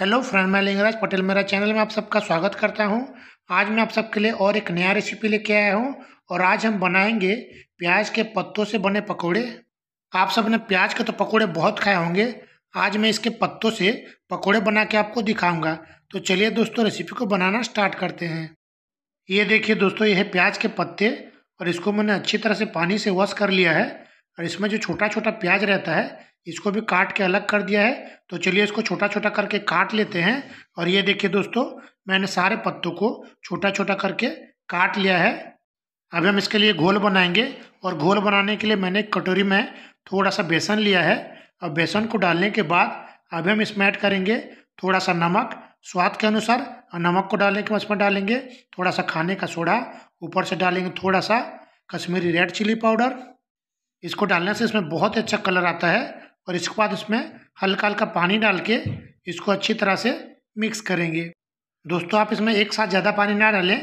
hello friend मैं लिंगराज पटेल मेरा channel में आप सबका स्वागत करता हूं आज मैं आप सबके लिए और एक नया रेसिपी लेके आया हूं और आज हम बनाएंगे प्याज के पत्तों से बने पकोड़े आप सब ने प्याज के तो पकोड़े बहुत खाए होंगे आज मैं इसके पत्तों से पकोड़े बना के आपको दिखाऊंगा तो चलिए दोस्तों रेसिपी को बनाना स्टार्ट करते हैं ये देखिए दोस्तों ये है प्याज के पत्ते और इसको मैंने अच्छी तरह से पानी से वॉश कर लिया है और इसमें जो छोटा छोटा प्याज रहता है इसको भी काट के अलग कर दिया है तो चलिए इसको छोटा छोटा करके काट लेते हैं और ये देखिए दोस्तों मैंने सारे पत्तों को छोटा छोटा करके काट लिया है अब हम इसके लिए घोल बनाएंगे और घोल बनाने के लिए मैंने एक कटोरी में थोड़ा सा बेसन लिया है और बेसन को डालने के बाद अब हम इसमें ऐड करेंगे थोड़ा सा नमक स्वाद के अनुसार और नमक को डालने के बाद इसमें डालेंगे थोड़ा सा खाने का सोडा ऊपर से डालेंगे थोड़ा सा कश्मीरी रेड चिली पाउडर इसको डालने से इसमें बहुत अच्छा कलर आता है और इसके बाद उसमें हल्का हल्का पानी डाल के इसको अच्छी तरह से मिक्स करेंगे दोस्तों आप इसमें एक साथ ज़्यादा पानी ना डालें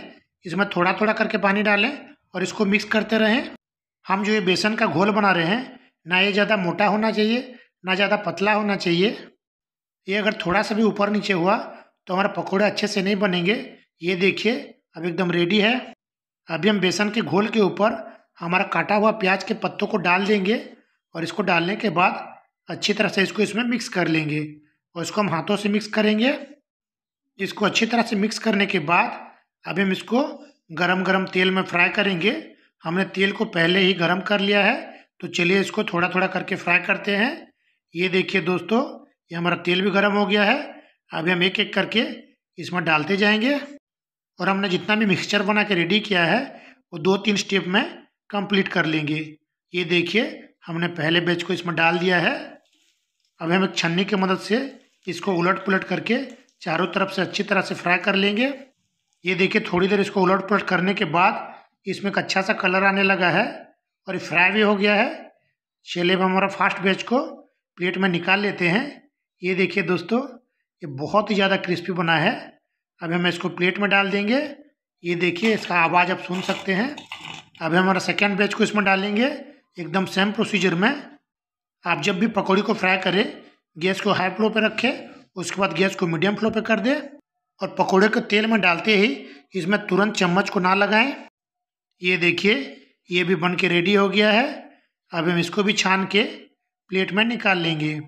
इसमें थोड़ा थोड़ा करके पानी डालें और इसको मिक्स करते रहें हम जो ये बेसन का घोल बना रहे हैं ना ये ज़्यादा मोटा होना चाहिए ना ज़्यादा पतला होना चाहिए ये अगर थोड़ा सा भी ऊपर नीचे हुआ तो हमारे पकौड़े अच्छे से नहीं बनेंगे ये देखिए अब एकदम रेडी है अभी हम बेसन के घोल के ऊपर हमारा काटा हुआ प्याज के पत्तों को डाल देंगे और इसको डालने के बाद अच्छी तरह से इसको इसमें मिक्स कर लेंगे और इसको हम हाथों से मिक्स करेंगे इसको अच्छी तरह से मिक्स करने के बाद अब हम इसको गरम गरम तेल में फ्राई करेंगे हमने तेल को पहले ही गरम कर लिया है तो चलिए इसको थोड़ा थोड़ा करके फ्राई करते हैं ये देखिए दोस्तों ये हमारा तेल भी गर्म हो गया है अब हम एक एक करके इसमें डालते जाएंगे और हमने जितना भी मिक्सचर बना के रेडी किया है वो दो तीन स्टेप में कंप्लीट कर लेंगे ये देखिए हमने पहले बैच को इसमें डाल दिया है अभी हम एक छन्नी की मदद से इसको उलट पुलट करके चारों तरफ से अच्छी तरह से फ्राई कर लेंगे ये देखिए थोड़ी देर इसको उलट पुलट करने के बाद इसमें एक अच्छा सा कलर आने लगा है और ये फ्राई भी हो गया है चलिए अब हमारा फास्ट बैच को प्लेट में निकाल लेते हैं ये देखिए दोस्तों ये बहुत ही ज़्यादा क्रिस्पी बना है अभी हम इसको प्लेट में डाल देंगे ये देखिए इसका आवाज़ आप सुन सकते हैं अभी हमारा सेकेंड बैच को इसमें डालेंगे एकदम सेम प्रोसीजर में आप जब भी पकौड़ी को फ्राई करें गैस को हाई फ्लो पर रखें उसके बाद गैस को मीडियम फ्लो पर कर दें और पकौड़े को तेल में डालते ही इसमें तुरंत चम्मच को ना लगाएं ये देखिए ये भी बन के रेडी हो गया है अब हम इसको भी छान के प्लेट में निकाल लेंगे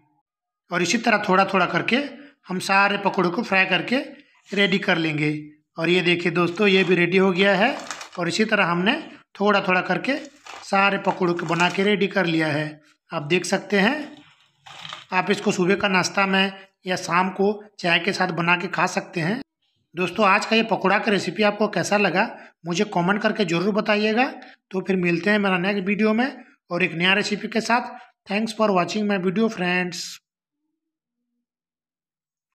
और इसी तरह थोड़ा थोड़ा करके हम सारे पकौड़े को फ्राई करके रेडी कर लेंगे और ये देखिए दोस्तों ये भी रेडी हो गया है और इसी तरह हमने थोड़ा थोड़ा करके सारे पकौड़े को बना के रेडी कर लिया है आप देख सकते हैं आप इसको सुबह का नाश्ता में या शाम को चाय के साथ बना के खा सकते हैं दोस्तों आज का ये पकौड़ा का रेसिपी आपको कैसा लगा मुझे कमेंट करके ज़रूर बताइएगा तो फिर मिलते हैं मेरा नेक्स्ट वीडियो में और एक नया रेसिपी के साथ thanks for watching my video friends